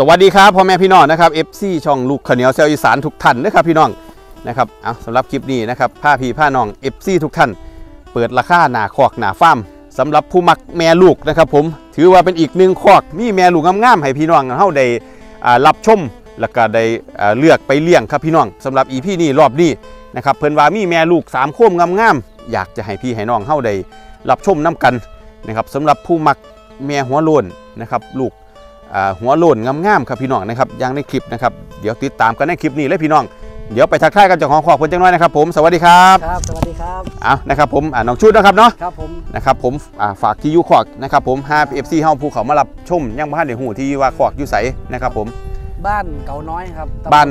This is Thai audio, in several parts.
สวัสดีครับพ่อแม่พี่น้องนะครับเอฟซีช่องลูกขเหนียวเซลอีสานทุกท่านนะครับพี่น้องนะครับเอาสำหรับคลิปนี้นะครับผ้าพีผ้าน้องเอฟซีทุกท่านเปิดราคาหนาคอกหนาฟ้าร์มสำหรับผู้มักแม่ลูกนะครับผมถือว่าเป็นอีกหนึ่งคอกมีแม่ลูกงามๆให้พี่น้องเ้าได้รับชมแล้วก็ได้เลือกไปเลี้ยงครับพี่น้องสำหรับอีพี่นี้รอบนี้นะครับเพิ่นว่ามีแม่ลูกสามคูมงามๆอยากจะให้พี่ให้น้องเ้าได้รับชมน้กันนะครับสำหรับผู้มักแม่หัวโลนนะครับลูกหัวโลนงามๆครับพี่น้องนะครับอย่างในคลิปนะครับเดี๋ยวติดตามกันในคลิปนี้เลยพี่น้องเดี๋ยวไปทักทายกันจากของขอบคุณจังน้อยนะครับผมสวัสดีครับครับสวัสดีครับอ่ะนะครับผมอ่าน้องชุดนะครับเนาะครับผมนะครับผมอ่าฝากที่ยูขอกนะครับผมห้าเอฟซีเฮาภูเขามารับชมย่างบ้านเดี๋ยวหูที่ว่าขอกยูใสนะครับผมบ้านเก่าน้อยครับบ้าน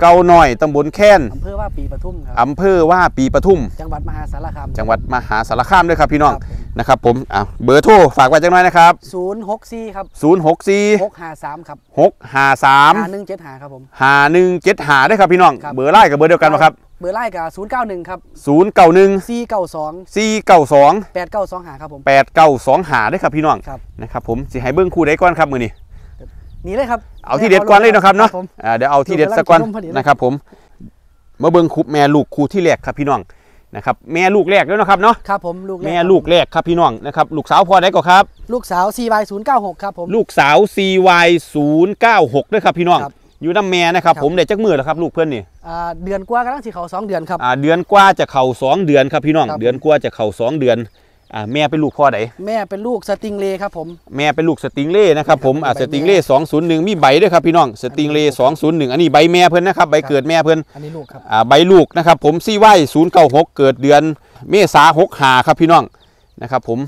เก่าน้อยตำบลแค้นอำเภอว่าปีปทุมครับอำเภอว่าปีปทุมจังหวัดมหาสารคามจังหวัดมหาสารคามด้วยครับพี่น้องนะครับผมอ่ะเบอร์โทรฝากไว้จังน่อยนะครับศูนย์หกสี่ครับ 0 6ห4กหาสามครับ6 5หา3หนึ่งเจ็ดหาครับผม5 1 7 5ด้ครับพี่น้องบเบอร์ไล่กับเบอร์เดียวกันปหะครับ เบอร์ไล่กับศูนย์เก้าหนึ่งครับ 0 9 1สี่เก้าสอง4 9 2แปดเก้าสองหาครับผม8 9 2เด้ด้ครับพี่น้องครับนะครับผมสิให้เบิ้งคู่ไดก่อนครับมือนี้หนีเลยครับ เอาที่เด็ดก่อนเลยนะครับเนาะอ่าเดี๋ยวเอาที่เด็ดสักก่อนนะครับผม มาเบิ้งคู่แม่ลูกคู่ที่แรกครับพี่น้องนะครับแม่ลูกแรกด้วยนะครับเนาะครับผมลูกแม่ลูกแรกครับพี่น้องนะครับ ลูกสาวพอได้ก็ครับ ลูกสาว CY 0 9 6ครับผมลูกสาว CY 0 9 6ด้วยครับพี่น้องอยู่น้ำแม่นะครับผมเดวจักมือแล้วครับลูกเพื่อนนี่เดือนกว่ากำลังสิเข่าสองเดือนครับเดือนกว่าจะเข่าสองเดือนครับพี่น้องเดือนกว่าจะเข่าสองเดือนแม่เป็นลูกพ่อไหน แม่เป็นลูกสติงเล่ครับผม แม่เป็นลูกสติงเล่นะครับผมสติงเล่สองศูนย์หนึ่งมีใบด้วยครับพี่น้อง สติงเล่สองศูนย์หนึ่งอันนี้ใบแม่เพิ่นนะครับใบเกิดแม่เพิ่นอันนี้ลูกครับใบลูกนะครับผมซี่ไหวศูนย์เก้าหกเกิดเดือน เมษาหกหาครับพี่น้องนะครับผม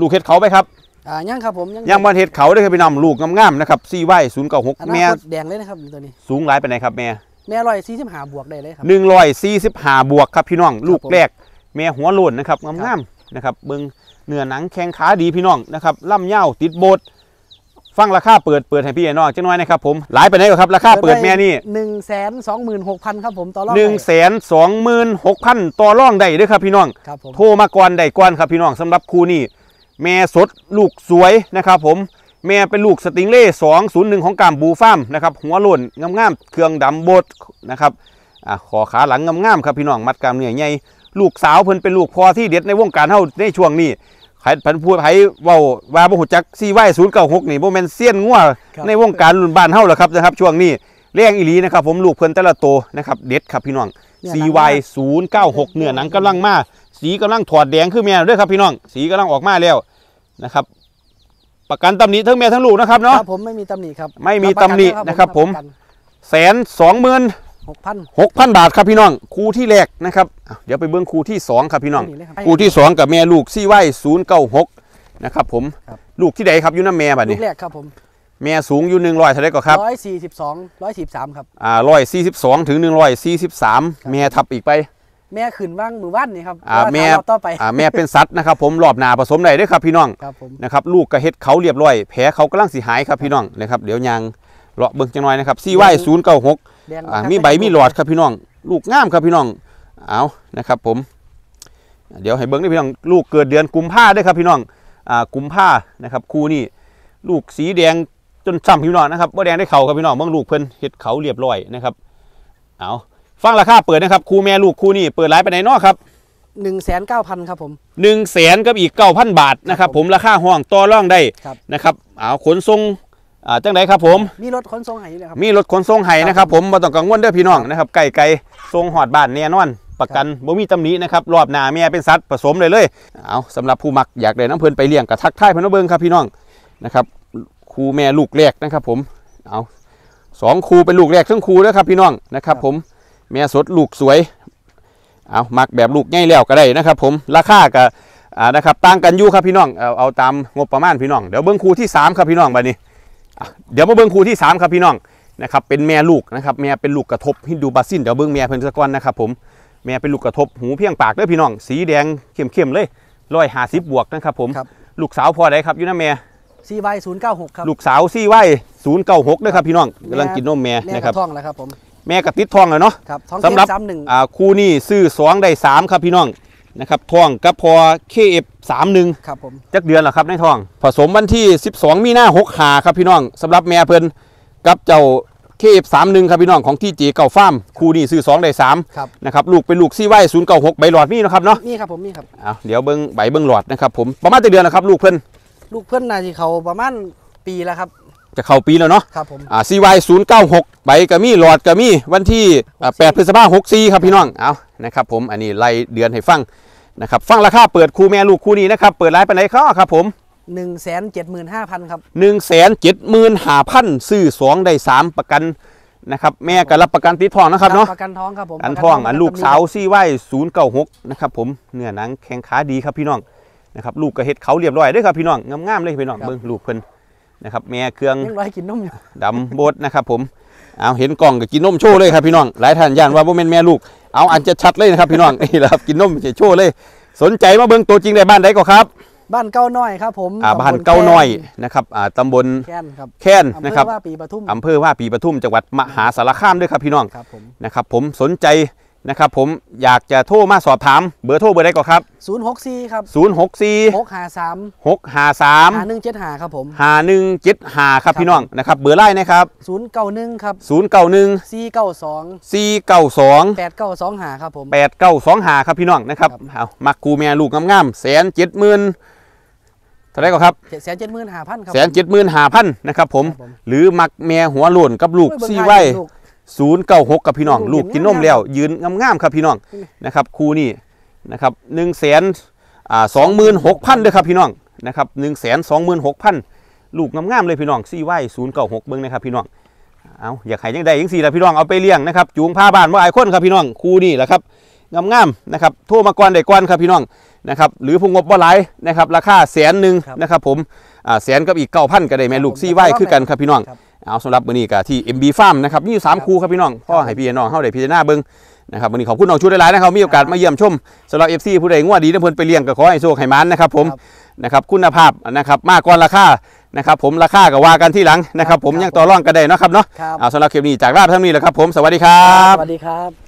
ลูกเห็ดเขาไปครับ อ่าย่างครับผมย่างบอลเห็ดเขาด้วยครับพี่น้องลูกงามๆนะครับซี่ไหวศูนย์เก้าหกแม่แดงเลยนะครับตัวนี้ สูงหลายไปไหนครับแม่ แม่ร้อยสี่สิบห้าบวกได้เลยครับหนึ่งร้อยสี่สิบห้าบวกครับพี่น้องลูกแรก แม่หัวโลนนะครับงามๆนะครับเบิ้งเนื้อหนังแข้งขาดีพี่น้องนะครับล่ำเย้าติดโบด ฟังราคาเปิดเปิดให้พี่ไอ้น้องจังน้อยนะครับผมหลายไปไหนกวครับ ราคาเปิดแม่นี่หนึ่งแสนสองหมื่นหกพันครับผมต่อร่องหนึ่งแสนสองหมื่นหกพันต่อร่องได้ด้วยครับพี่น้อง โทรมาก่อนได้ก่อนครับพี่น้องสำหรับคู่นี้แม่สดลูกสวยนะครับผมแม่เป็นลูกสติงเล่สองศูนย์หนึ่งของกามบูฟามนะครับหัวหล่นงามๆเครื่องดำบดนะครับอขอขาหลังงามๆครับพี่น้องมัดกามเนื่อใหญ่ลูกสาวเพิ่นเป็นลูกพอที่เด็ดในวงการเท่าในช่วงนี้ไผ่ผันพูดไผ่เว้าว่าบ่ฮู้จักซีไว้096นี่บ่แม่นเซียนงัวในวงการรุ่นบ้านเฮาหรอครับนะครับ ช่วงนี้เลี้ยงอีหลีนะครับผมลูกเพิ่นแต่ละโตนะครับเด็ดครับพี่น้องซีไวศู0 9 6เหนื้อหนังกำลังมา สีกำลังถอดแดงขึ้นแม่ด้วยครับพี่น้อง สีกำลังออกมาแล้วนะครับ ประกันตำหนิทั้งแม่ทั้งลูกนะครับเนาะผมไม่มีตำหนิครับ ไม่มีตำหนินะครับผมแสนสองหมื่นหกพันบาทครับพี่น้องครูที่แรกนะครับเดี๋ยวไปเบื้องครูที่สองครับพี่น้องครูที่สองกับแม่ลูกซี่ไว้ศูนย์เก้าหกนะครับผมลูกที่ใดครับอยู่น้าแม่บัดนี้ลูกแรกครับผมแม่สูงอยู่หนึ่งร้อยเท่าไรก็ครับร้อยสี่สิบสองร้อยสี่สามครับอ่าร้อยสี่สิบสองถึงหนึ่งร้อยสี่สิบสามแม่ทับอีกไป แม่ขืนว่างหมู่บ้านนี่ครับอ่าแม่ต่อไปอ่าแม่เป็นสัตว์นะครับผมรอบนาผสมได้ด้วยครับพี่น้องครับผมนะครับลูกกระเฮ็ดเขาเรียบร้อยแผลเขากำลังสีหายครับพี่น้องนะครับเดี๋ยวยางเลาะเบิ่งจังหน่อยนะครับซี่ไว้ศูนย์เก้าหกมีใบมีหลอดครับพี่น้องลูกงามครับพี่น้องเอานะครับผม เดี๋ยวให้เบิ้งได้พี่น้องลูกเกิดเดือนกุมภาด้วยครับพี่น้องกุมภานะครับ คู่นี้ ลูกสีแดงจนซ้ำพี่น้องนะครับว่าแดงได้เขาครับพี่น้องเบิ้งลูกเพิ่นเห็ดเขาเรียบร้อยนะครับเอาฟังราคาเปิดนะครับ คู่แม่ลูกคู่นี้เปิดรลฟ์ไปไหนนอกครับ1นึ่งแสนเก้าพันครับผม1นึ่งแสนกับอีกเก้าพันบาทนะครับ ผมราคาห้องต่อร่องได้นะครับ เอาขนส่งอ่าจังไดครับผมมีรถขนส่งไห้เลยครับมีรถขนส่งไห้นะครับผมมาต้องกังวลเด้อพี่น้องนะครับไก่ไก่ทรงหอดบ้านแน่นอนประกันบ่มีตำหนินะครับรอบหน้าแม่เป็นสัตว์ผสมเลยเลยเอาสำหรับผู้มักอยากได้น้ำเพลินไปเลี้ยงกับทักทายพนเบิงครับพี่น้องนะครับครูแม่ลูกแรกนะครับผมเอาสองครูเป็นลูกแรกทั้งครู่นะครับ พี่น้องนะครับผมแม่สดลูกสวยเอามักแบบลูกง่ายแล้วก็ได้นะครับผมราคากับนะครับต่างกันอยู่ครับพี่น้องเอาเอาตามงบประมาณพี่น้องเดี๋ยวเบิ้งครูที่3ครับพี่น้องบัดนี้เดี๋ยวมาเบิ้งคู่ที่ 3ครับพี่น้องนะครับเป็นแม่ลูกนะครับแม่เป็นลูกกระทบฮินดูบาซินเดี๋ยวเบิ้งแม่เพิ่นสะก้อนนะครับผมแม่เป็นลูกกระทบหูเพียงปากเด้อพี่น้อง สีแดงเข้มๆเลยร้อยหาสิบบวกนะครับผมลูกสาวพอได้ครับอยู่นะแม่ซีไวศูนย์เก้าหกครับลูกสาวซีไวศูนย์เก้าหกด้วยครับพี่น้องกำลังกินนมแม่นะครับท้องแล้วครับผมแม่กระติดทองเลยเนาะสำหรับคู่นี้ซื้อสองได้สามครับพี่น้องนะครับทองกับพอเคเอฟสามหนึ่งครับผมจักเดือนเหรอครับในทอง ผสมวันที่ 12 มีหน้าหกหาครับพี่น้อง สำหรับแม่เพิ่น กับเจ้าเคเอฟสามหนึ่งครับพี่น้องของที่จีเก่าฟาร์มคู่นี้ซื้อสองได้สามครับนะครับลูกเป็นลูกซี่ไว้ศูนย์เก่าหกใบหลอดมีนะครับเนาะมีครับผมมีครับอ้าวเดี๋ยวเบิ้งใบเบิ้งหลอดนะครับ ผมประมาณจะเดือนนะครับ ลูกเพิ่นลูกเพื่อนนาที่เขาประมาณปีแล้วครับจะเข้าปีแล้วเนาะ ครับผมอ่า CY 0 9 6ใบกระมี่หลอดกระมี่วันที่ 8 พฤษภาคม64 ครับพี่น้อง เอานะครับผม อันนี้ไล่เดือนให้ฟังนะครับ ฟังราคาเปิดคู่แม่ลูกคู่นี้นะครับ เปิดไลฟ์ไปไหนเขาครับผม1 7 5 0 0 0ครับ 1 7 5 0 0 0ซื้อ2ได้3 ประกันนะครับ แม่ก็รับประกันติดทองนะครับเนาะ ประกันท้องครับผมประกันท้องอันลูกสาวซี่ไว้ศูนย์เก้าหกนะครับผม เนื้อหนังแข็งขาดีครับพี่น้องนะครับลูกกระเห็ดเขาเรียบร้อยด้วยครับพี่น้อง งามๆเลยพี่น้องเบิ้งลูกเพิ่นนะครับแม่เครื่องยังร้อยกินนมอยู่ดำบดนะครับ ผมเอาเห็นกล่องกับกินนมโชว์เลยครับพี่น้องหลายท่านย่านว่าโมเมนแม่ลูกเอาอันจะชัดเลยนะครับพี่น้องนี่แหละครับกินนมจะโชว์เลย สนใจมาเบิ้งตัวจริงได้บ้านใดก็ครับ บ้านเก้าน้อยครับผมอ่าบ้านเก้าน้อยนะครับอ่าตำบลแคนครับแค้นนะครับอำเภอว่าปีปทุมอำเภอว่าปีปทุมจังหวัดมหาสารคามด้วยครับพี่น้องนะครับผมสนใจนะครับผมอยากจะโทรมาสอบถามเบอร์โทรเบอร์ใดก่อนครับ 064 ครับ 064 653 653 5175ครับผม 5175 ครับ พี่น้องนะครับเบอร์ไล่นะครับ 091ครับ091 492 492 8925ครับผม8925 ครับพี่น้อง นะครับเอามักกูแม่ลูกงามๆแสนเจ็ดหมื่นเท่าไรก็ครับแสนเจ็ดหมื่นห้าพันครับแสนเจ็ดหมื่นห้าพันนะครับผม หรือมักแม่หัวหล่นกับลูกซี่ไว้ศูนย์เก้าหกกับพี่น้อง ลูกกินนมแล้ว ยืนงามๆครับพี่น้องนะครับคู่นี้นะครับหนึ่งแสนสองหมื่นหกพันเลยครับพี่น้องนะครับหนึ่งแสนสองหมื่นหกพันลูกงามๆเลยพี่น้องซี่ไว้ศูนย์เก้าหกเบื้งนะครับพี่น้องเอาอยากให้ยังได้ยังสี่ละพี่น้อง เอาไปเลี้ยงนะครับจูงผ้าบ้านว่าไอ้คนครับพี่น้อง คู่นี่แหละครับงามๆนะครับโทรมากวนได้กวนครับพี่น้องนะครับหรือพุงงบว่าไรนะครับราคาแสนหนึ่งนะครับผมแสนกับอีกเก้าพันก็ได้แม่ลูกซี่ไว้คือกันครับพี่น้องเอาสำหรับมืนอนี้กับที่ MB Farm นะครับมีอยู่ 3 คู่ครับพี่น้องพ่อให้พี่น้องเข้าได้พิจารณาเบิ้งนะครับวันนี้ขอบคุณน้องชุดหลายๆนะครับมีโอกาสมาเยี่ยมชมสำหรับเอฟซีผู้ใดงวดดีนะเพนไปเลี้ยงก็ขอให้โชคให้มันนะครับผมนะครับคุณภาพนะครับมากกว่าราคานะครับผมราคากับว่ากันที่หลังนะครับ ผมยังต่อรองกันได้นะครับเนาะเอาสำหรับคลิปนี้จากราบเท่านี้แหละครับ ผมสวัสดีครับสวัสดีครับ